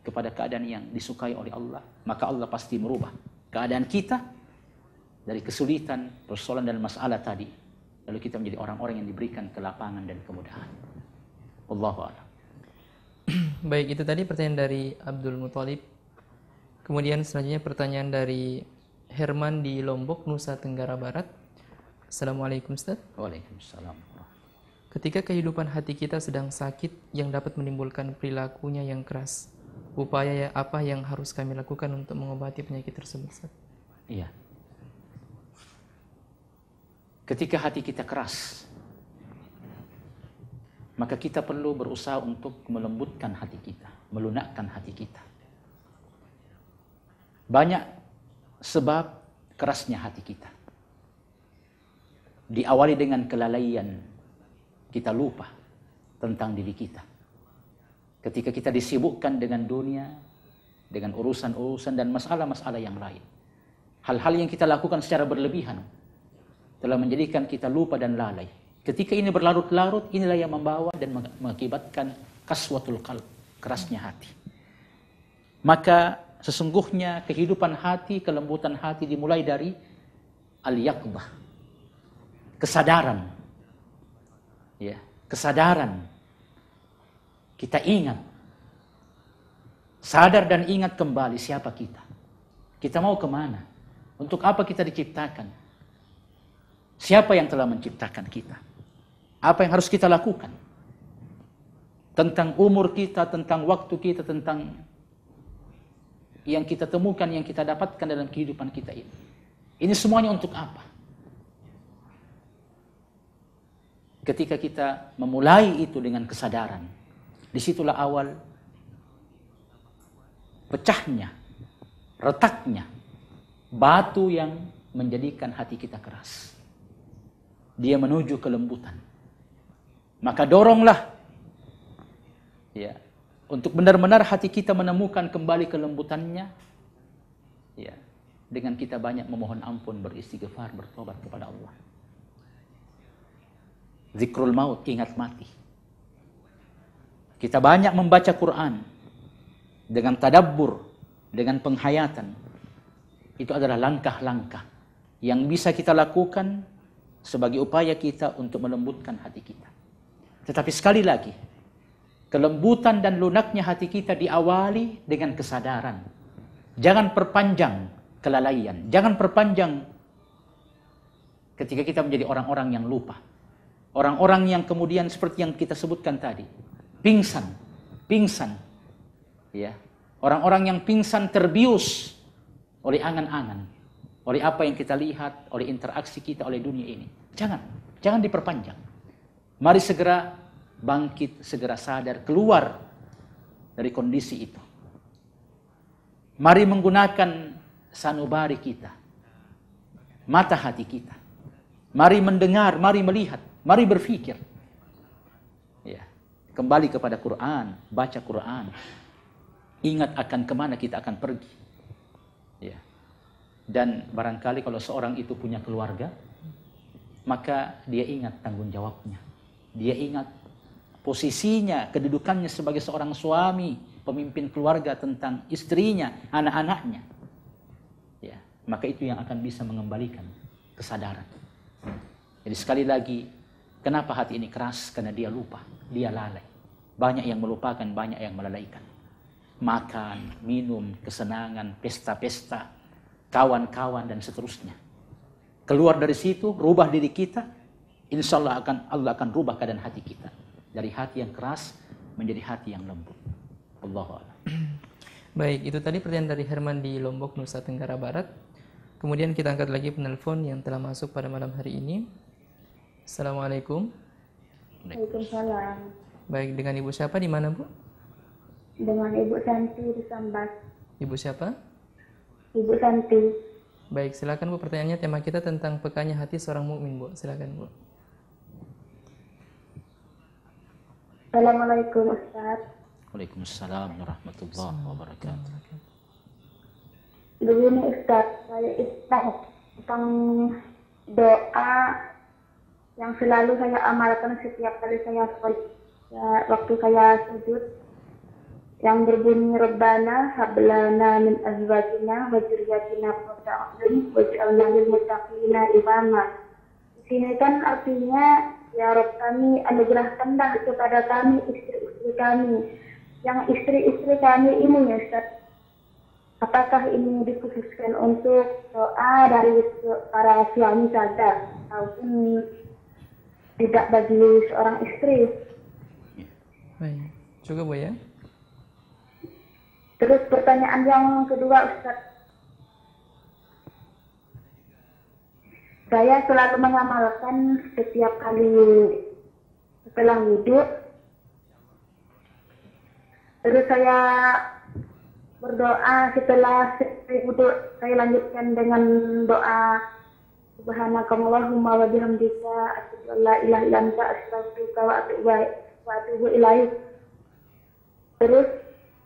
kepada keadaan yang disukai oleh Allah, maka Allah pasti merubah keadaan kita dari kesulitan, persoalan dan masalah tadi. Lalu kita menjadi orang-orang yang diberikan kelapangan dan kemudahan. Allahu a'lam. Baik, itu tadi pertanyaan dari Abdul Muthalib. Kemudian selanjutnya pertanyaan dari Herman di Lombok, Nusa Tenggara Barat. Assalamualaikum Ustaz. Waalaikumsalam. Ketika kehidupan hati kita sedang sakit yang dapat menimbulkan perilakunya yang keras, upaya ya, apa yang harus kami lakukan untuk mengobati penyakit tersebut Ustaz? Iya. Ketika hati kita keras, maka kita perlu berusaha untuk melembutkan hati kita, melunakkan hati kita. Banyak sebab kerasnya hati kita. Diawali dengan kelalaian, kita lupa tentang diri kita. Ketika kita disibukkan dengan dunia, dengan urusan-urusan dan masalah-masalah yang lain. Hal-hal yang kita lakukan secara berlebihan telah menjadikan kita lupa dan lalai Ketika ini berlarut-larut, inilah yang membawa dan mengakibatkan kaswatul kal, kerasnya hati. Maka sesungguhnya kehidupan hati, kelembutan hati dimulai dari al yakbah Kesadaran. Ya, kesadaran. Kita ingat. Sadar dan ingat kembali siapa kita. Kita mau kemana? Untuk apa kita diciptakan? Siapa yang telah menciptakan kita? Apa yang harus kita lakukan? Tentang umur kita, tentang waktu kita, tentang yang kita temukan, yang kita dapatkan dalam kehidupan kita ini. Ini semuanya untuk apa? Ketika kita memulai itu dengan kesadaran, disitulah awal pecahnya, retaknya batu yang menjadikan hati kita keras. Dia menuju kelembutan. Maka doronglah ya, untuk benar-benar hati kita menemukan kembali kelembutannya ya, dengan kita banyak memohon ampun, beristighfar, bertobat kepada Allah. Zikrul maut, ingat mati. Kita banyak membaca Quran dengan tadabbur, dengan penghayatan. Itu adalah langkah-langkah yang bisa kita lakukan sebagai upaya kita untuk melembutkan hati kita. Tetapi sekali lagi, kelembutan dan lunaknya hati kita diawali dengan kesadaran. Jangan perpanjang kelalaian, jangan perpanjang ketika kita menjadi orang-orang yang lupa. Orang-orang yang kemudian seperti yang kita sebutkan tadi, pingsan, pingsan. Ya. Orang-orang yang pingsan terbius oleh angan-angan, oleh apa yang kita lihat, oleh interaksi kita oleh dunia ini. Jangan, jangan diperpanjang. Mari segera bangkit, segera sadar, keluar dari kondisi itu. Mari menggunakan sanubari kita, mata hati kita. Mari mendengar, mari melihat, mari berpikir. Ya. Kembali kepada Quran, baca Quran. Ingat akan kemana kita akan pergi. Ya. Dan barangkali kalau seorang itu punya keluarga, maka dia ingat tanggung jawabnya dia ingat posisinya, kedudukannya sebagai seorang suami, pemimpin keluarga tentang istrinya, anak-anaknya. Ya, maka itu yang akan bisa mengembalikan kesadaran. Jadi sekali lagi, kenapa hati ini keras? Karena dia lupa, dia lalai. Banyak yang melupakan, banyak yang melalaikan. Makan, minum, kesenangan, pesta-pesta, kawan-kawan, dan seterusnya. Keluar dari situ, rubah diri kita, Insya Allah akan Allah akan rubah keadaan hati kita dari hati yang keras menjadi hati yang lembut. Allah Baik, itu tadi pertanyaan dari Herman di Lombok, Nusa Tenggara Barat. Kemudian kita angkat lagi penelpon yang telah masuk pada malam hari ini. Assalamualaikum. Waalaikumsalam. Baik, dengan ibu siapa di mana bu? Dengan ibu Santi di Sambas. Ibu siapa? Ibu Santi. Baik, silakan bu. Pertanyaannya tema kita tentang pekanya hati seorang mukmin bu. Silakan bu. Assalamualaikum Ustaz. Waalaikumsalam warahmatullahi wabarakatuh. Begini Ustaz, saya istah tentang doa yang selalu saya amalkan setiap kali saya ya, waktu saya sujud yang berbunyi Rabbana hablana min azwajina wa dzurriyyatina qurrata a'yun waj'alna lil muttaqina imama. Di sini kan artinya Ya Rob kami anugerahkanlah kepada kami istri-istri kami yang istri-istri kami ini ya Ustaz. Apakah ini dikhususkan untuk doa dari para suami saja ataupun tidak bagi seorang istri? Ya. Baik. Cukup Bu ya. Terus pertanyaan yang kedua Ustaz saya selalu mengamalkan setiap kali setelah wudhu terus saya berdoa setelah wudhu saya lanjutkan dengan doa subhanakallahumma wa bihamdika asyhadu an la ilaha illa anta astaghfiruka wa atubu ilaik terus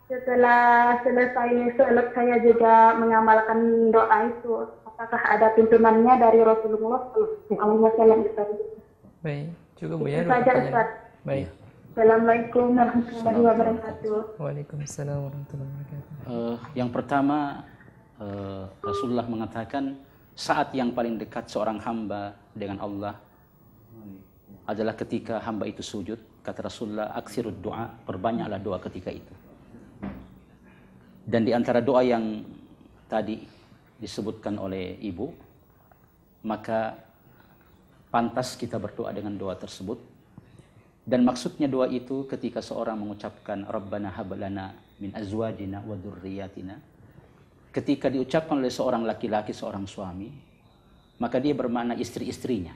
setelah selesai sholat saya juga mengamalkan doa itu apakah ada tuntunannya dari Rasulullah Sallallahu Alaihi Wasallam Baik, cukup bu ya. Itu saja Ustaz. Baik. Iya. Assalamualaikum warahmatullahi wabarakatuh. Waalaikumsalam warahmatullahi wabarakatuh. Uh, yang pertama uh, Rasulullah mengatakan saat yang paling dekat seorang hamba dengan Allah adalah ketika hamba itu sujud. Kata Rasulullah, aksirud doa, perbanyaklah doa ketika itu. Dan di antara doa yang tadi disebutkan oleh ibu, maka pantas kita berdoa dengan doa tersebut. Dan maksudnya doa itu ketika seorang mengucapkan Rabbana hablana min azwajina wa dzurriyyatina. Ketika diucapkan oleh seorang laki-laki, seorang suami, maka dia bermakna istri-istrinya.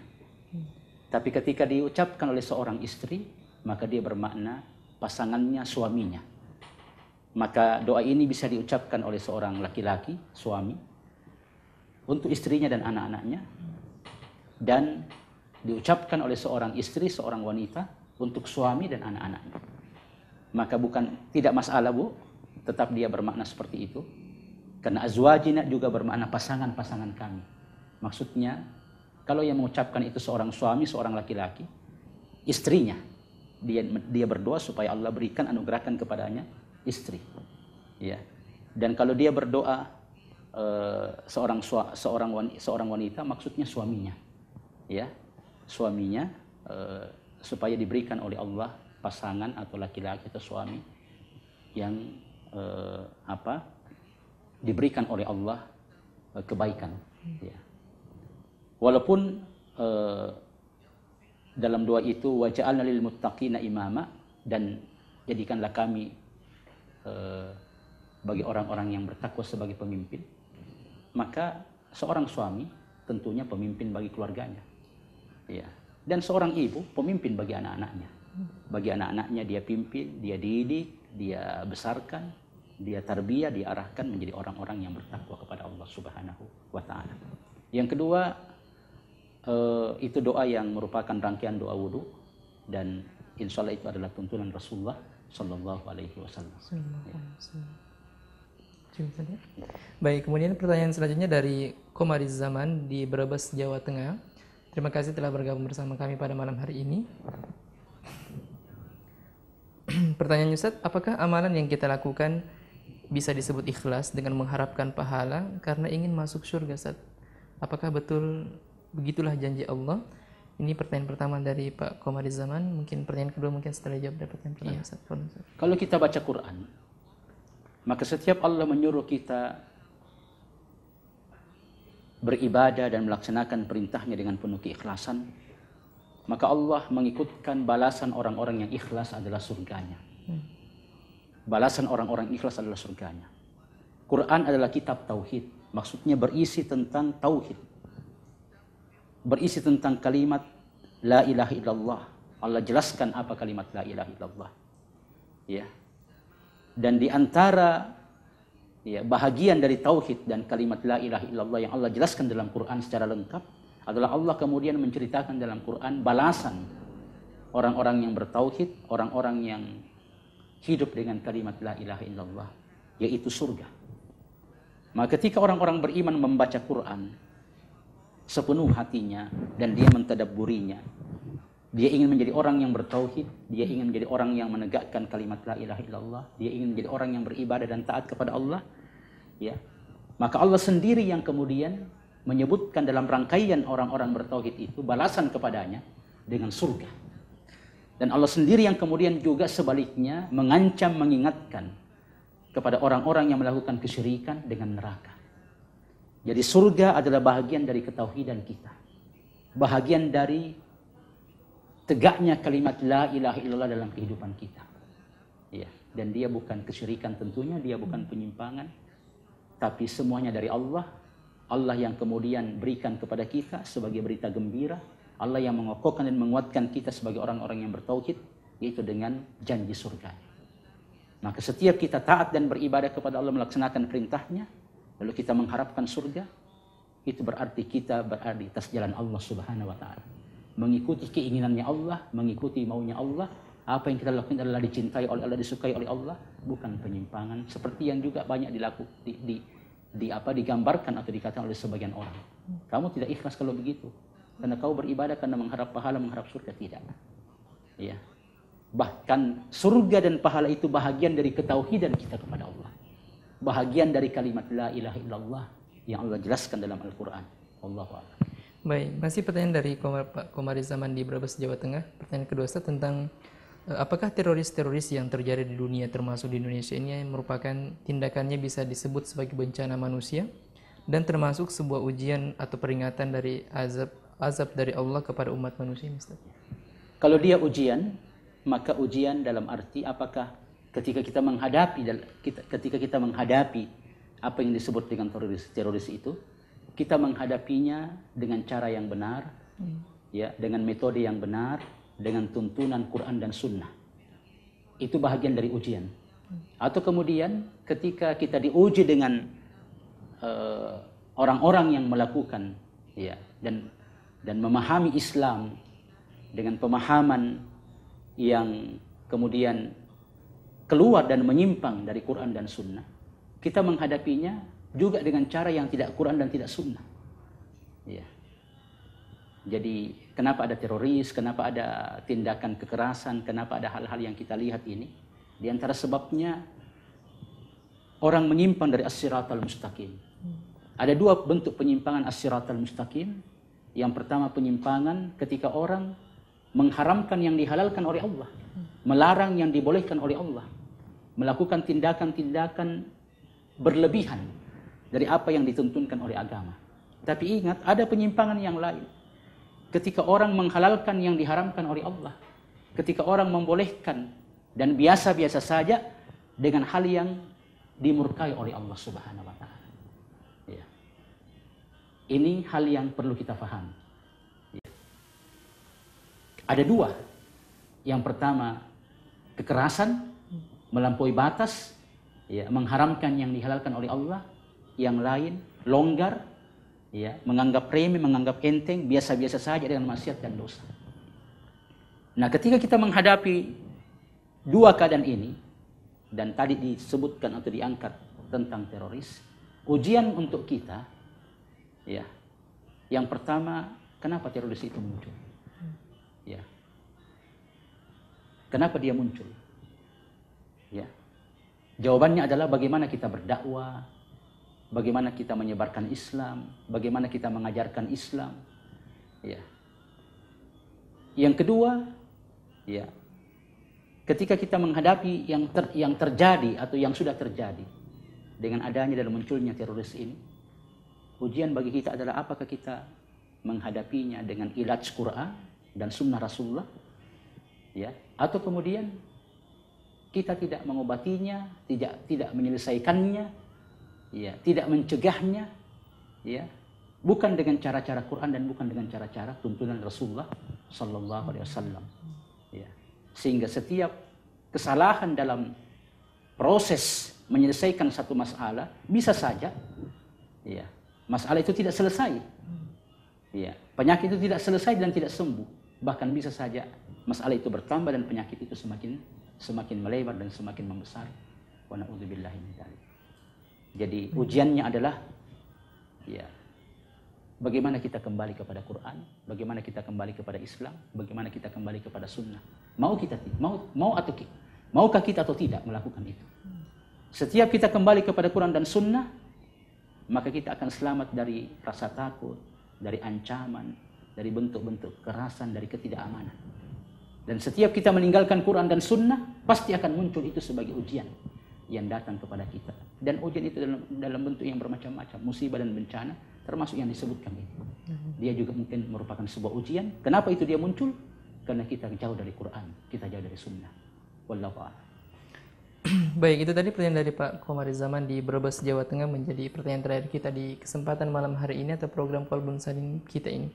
Tapi ketika diucapkan oleh seorang istri, maka dia bermakna pasangannya, suaminya. Maka doa ini bisa diucapkan oleh seorang laki-laki, suami, untuk istrinya dan anak-anaknya dan diucapkan oleh seorang istri, seorang wanita untuk suami dan anak-anaknya. Maka bukan tidak masalah Bu, tetap dia bermakna seperti itu. Karena azwajina juga bermakna pasangan-pasangan kami. Maksudnya kalau yang mengucapkan itu seorang suami, seorang laki-laki, istrinya dia dia berdoa supaya Allah berikan anugerahkan kepadanya istri. Ya. Dan kalau dia berdoa Eh, seorang seorang wanita, seorang wanita maksudnya suaminya ya suaminya eh, supaya diberikan oleh Allah pasangan atau laki-laki atau suami yang eh, apa diberikan oleh Allah kebaikan ya walaupun dalam doa itu waja'alna lil muttaqina imama dan jadikanlah kami bagi orang-orang yang bertakwa sebagai pemimpin maka seorang suami tentunya pemimpin bagi keluarganya. Ya. Dan seorang ibu pemimpin bagi anak-anaknya. Bagi anak-anaknya dia pimpin, dia didik, dia besarkan, dia tarbiyah, diarahkan menjadi orang-orang yang bertakwa kepada Allah Subhanahu wa taala. Yang kedua, eh, itu doa yang merupakan rangkaian doa wudhu dan insya Allah itu adalah tuntunan Rasulullah Shallallahu Alaihi Wasallam. Baik, kemudian pertanyaan selanjutnya dari Komariz Zaman di Brebes, Jawa Tengah. Terima kasih telah bergabung bersama kami pada malam hari ini. Pertanyaan Ustaz, apakah amalan yang kita lakukan bisa disebut ikhlas dengan mengharapkan pahala karena ingin masuk surga Ustaz? Apakah betul begitulah janji Allah? Ini pertanyaan pertama dari Pak Komariz Zaman. Mungkin pertanyaan kedua mungkin setelah jawab dari pertanyaan pertama. Ya. Kalau kita baca Quran, maka setiap Allah menyuruh kita beribadah dan melaksanakan perintahnya dengan penuh keikhlasan, maka Allah mengikutkan balasan orang-orang yang ikhlas adalah surganya. Balasan orang-orang ikhlas adalah surganya. Quran adalah kitab tauhid, maksudnya berisi tentang tauhid. Berisi tentang kalimat la ilaha illallah. Allah jelaskan apa kalimat la ilaha illallah. Ya dan di antara ya, bahagian dari tauhid dan kalimat la ilaha illallah yang Allah jelaskan dalam Quran secara lengkap adalah Allah kemudian menceritakan dalam Quran balasan orang-orang yang bertauhid, orang-orang yang hidup dengan kalimat la ilaha illallah yaitu surga. Maka ketika orang-orang beriman membaca Quran sepenuh hatinya dan dia mentadabburinya, dia ingin menjadi orang yang bertauhid, dia ingin menjadi orang yang menegakkan kalimat la ilaha illallah, dia ingin menjadi orang yang beribadah dan taat kepada Allah. Ya. Maka Allah sendiri yang kemudian menyebutkan dalam rangkaian orang-orang bertauhid itu balasan kepadanya dengan surga. Dan Allah sendiri yang kemudian juga sebaliknya mengancam mengingatkan kepada orang-orang yang melakukan kesyirikan dengan neraka. Jadi surga adalah bahagian dari ketauhidan kita. Bahagian dari tegaknya kalimat la ilaha illallah dalam kehidupan kita. Ya, dan dia bukan kesyirikan tentunya, dia bukan penyimpangan, tapi semuanya dari Allah. Allah yang kemudian berikan kepada kita sebagai berita gembira, Allah yang mengokohkan dan menguatkan kita sebagai orang-orang yang bertauhid yaitu dengan janji surga. Maka setiap kita taat dan beribadah kepada Allah melaksanakan perintahnya, lalu kita mengharapkan surga, itu berarti kita berada di atas jalan Allah Subhanahu wa taala mengikuti keinginannya Allah, mengikuti maunya Allah. Apa yang kita lakukan adalah dicintai oleh Allah, disukai oleh Allah, bukan penyimpangan seperti yang juga banyak dilakukan di, di, di apa digambarkan atau dikatakan oleh sebagian orang. Kamu tidak ikhlas kalau begitu. Karena kau beribadah karena mengharap pahala, mengharap surga tidak. Ya. Bahkan surga dan pahala itu bahagian dari ketauhidan kita kepada Allah. Bahagian dari kalimat la ilaha illallah yang Allah jelaskan dalam Al-Qur'an. Allahu a'lam. Baik, masih pertanyaan dari Pak Komari Zaman di Brebes, Jawa Tengah. Pertanyaan kedua saya tentang eh, apakah teroris-teroris yang terjadi di dunia termasuk di Indonesia ini merupakan tindakannya bisa disebut sebagai bencana manusia dan termasuk sebuah ujian atau peringatan dari azab azab dari Allah kepada umat manusia ini Kalau dia ujian, maka ujian dalam arti apakah ketika kita menghadapi ketika kita menghadapi apa yang disebut dengan teroris teroris itu kita menghadapinya dengan cara yang benar, hmm. ya, dengan metode yang benar, dengan tuntunan Quran dan Sunnah. Itu bahagian dari ujian. Atau kemudian ketika kita diuji dengan eh, orang-orang uh, yang melakukan, ya, dan dan memahami Islam dengan pemahaman yang kemudian keluar dan menyimpang dari Quran dan Sunnah, kita menghadapinya juga dengan cara yang tidak Quran dan tidak Sunnah. Ya. Jadi kenapa ada teroris, kenapa ada tindakan kekerasan, kenapa ada hal-hal yang kita lihat ini? Di antara sebabnya orang menyimpang dari as-siratal mustaqim. Ada dua bentuk penyimpangan as-siratal mustaqim. Yang pertama penyimpangan ketika orang mengharamkan yang dihalalkan oleh Allah, melarang yang dibolehkan oleh Allah, melakukan tindakan-tindakan berlebihan dari apa yang dituntunkan oleh agama. Tapi ingat, ada penyimpangan yang lain. Ketika orang menghalalkan yang diharamkan oleh Allah, ketika orang membolehkan dan biasa-biasa saja dengan hal yang dimurkai oleh Allah Subhanahu wa taala. Ya. Ini hal yang perlu kita paham. Ya. Ada dua. Yang pertama, kekerasan melampaui batas, ya, mengharamkan yang dihalalkan oleh Allah yang lain, longgar, ya, menganggap remeh, menganggap enteng, biasa-biasa saja dengan maksiat dan dosa. Nah, ketika kita menghadapi dua keadaan ini dan tadi disebutkan atau diangkat tentang teroris, ujian untuk kita ya. Yang pertama, kenapa teroris itu muncul? Ya. Kenapa dia muncul? Ya. Jawabannya adalah bagaimana kita berdakwah, bagaimana kita menyebarkan Islam, bagaimana kita mengajarkan Islam. Ya. Yang kedua, ya. Ketika kita menghadapi yang ter, yang terjadi atau yang sudah terjadi dengan adanya dan munculnya teroris ini, ujian bagi kita adalah apakah kita menghadapinya dengan ilaj Quran dan sunnah Rasulullah ya atau kemudian kita tidak mengobatinya, tidak tidak menyelesaikannya ya, tidak mencegahnya, ya, bukan dengan cara-cara Quran dan bukan dengan cara-cara tuntunan Rasulullah Sallallahu Alaihi Wasallam. Ya. Sehingga setiap kesalahan dalam proses menyelesaikan satu masalah bisa saja, ya, masalah itu tidak selesai, ya, penyakit itu tidak selesai dan tidak sembuh, bahkan bisa saja masalah itu bertambah dan penyakit itu semakin semakin melebar dan semakin membesar. Wa na'udzubillahi min jadi ujiannya adalah ya bagaimana kita kembali kepada Quran, bagaimana kita kembali kepada Islam, bagaimana kita kembali kepada Sunnah. Mau kita mau mau atau maukah kita atau tidak melakukan itu? Setiap kita kembali kepada Quran dan Sunnah, maka kita akan selamat dari rasa takut, dari ancaman, dari bentuk-bentuk kerasan, dari ketidakamanan. Dan setiap kita meninggalkan Quran dan Sunnah, pasti akan muncul itu sebagai ujian yang datang kepada kita. Dan ujian itu dalam, dalam bentuk yang bermacam-macam, musibah dan bencana, termasuk yang disebutkan ini. Hmm. Dia juga mungkin merupakan sebuah ujian. Kenapa itu dia muncul? Karena kita jauh dari Quran, kita jauh dari Sunnah. Wallahu a'lam. Baik, itu tadi pertanyaan dari Pak Komari Zaman di Brebes, Jawa Tengah menjadi pertanyaan terakhir kita di kesempatan malam hari ini atau program kolbun saling kita ini.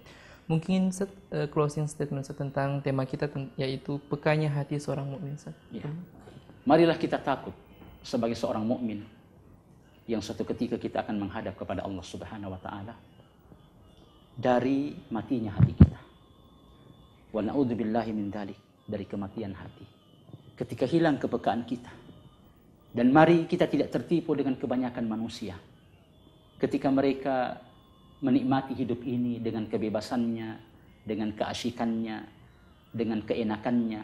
Mungkin set, uh, closing statement set tentang tema kita yaitu pekanya hati seorang mukmin. Ya. Marilah kita takut sebagai seorang mukmin yang suatu ketika kita akan menghadap kepada Allah Subhanahu wa taala dari matinya hati kita. Wa na'udzubillahi min dari kematian hati. Ketika hilang kepekaan kita. Dan mari kita tidak tertipu dengan kebanyakan manusia. Ketika mereka menikmati hidup ini dengan kebebasannya, dengan keasyikannya, dengan keenakannya,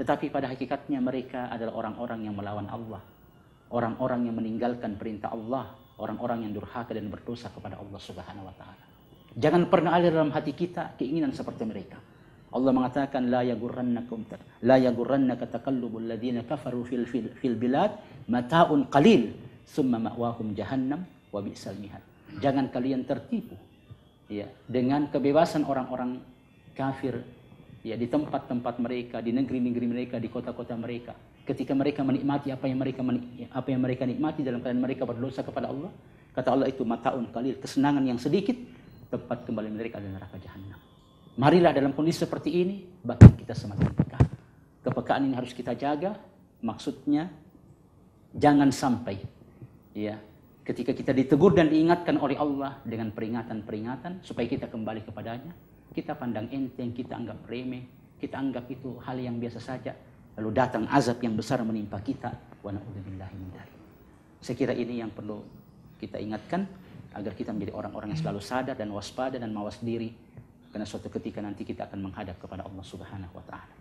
tetapi pada hakikatnya mereka adalah orang-orang yang melawan Allah orang-orang yang meninggalkan perintah Allah, orang-orang yang durhaka dan berdosa kepada Allah Subhanahu wa taala. Jangan pernah ada dalam hati kita keinginan seperti mereka. Allah mengatakan la yaghurrannakum la yaghurrannaka taqallubul ladzina kafaru fil, fil fil bilad mataun qalil summa ma'wahum jahannam wa bi'sal mihad. Jangan kalian tertipu ya dengan kebebasan orang-orang kafir ya di tempat-tempat mereka, di negeri-negeri mereka, di kota-kota mereka ketika mereka menikmati apa yang mereka apa yang mereka nikmati dalam keadaan mereka berdosa kepada Allah kata Allah itu mataun kalil kesenangan yang sedikit tempat kembali mereka adalah neraka jahanam marilah dalam kondisi seperti ini bahkan kita semakin peka kepekaan ini harus kita jaga maksudnya jangan sampai ya ketika kita ditegur dan diingatkan oleh Allah dengan peringatan-peringatan supaya kita kembali kepadanya kita pandang enteng kita anggap remeh kita anggap itu hal yang biasa saja Lalu datang azab yang besar menimpa kita. Wa na'udzubillahi min Saya kira ini yang perlu kita ingatkan agar kita menjadi orang-orang yang selalu sadar dan waspada dan mawas diri karena suatu ketika nanti kita akan menghadap kepada Allah Subhanahu wa taala.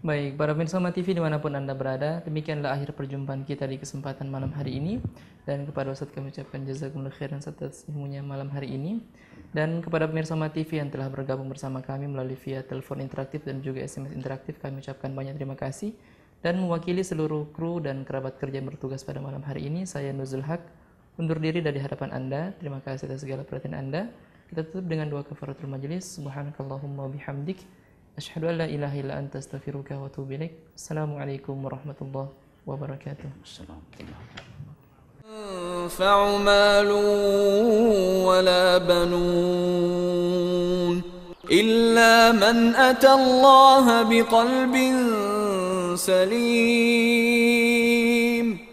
Baik, para pemirsa Mama TV dimanapun Anda berada, demikianlah akhir perjumpaan kita di kesempatan malam hari ini. Dan kepada wasat kami ucapkan jazakumullah khairan atas ilmunya malam hari ini. Dan kepada pemirsa TV yang telah bergabung bersama kami melalui via telepon interaktif dan juga SMS interaktif, kami ucapkan banyak terima kasih. Dan mewakili seluruh kru dan kerabat kerja yang bertugas pada malam hari ini, saya Nuzul Haq, undur diri dari hadapan Anda. Terima kasih atas segala perhatian Anda. Kita tutup dengan dua kafaratul majelis. Subhanakallahumma bihamdik. Ashadu an la ilaha illa anta astaghfiruka wa atubu ilaik. Assalamualaikum warahmatullahi wabarakatuh. Assalamualaikum. ينفع مال ولا بنون إلا من أتى الله بقلب سليم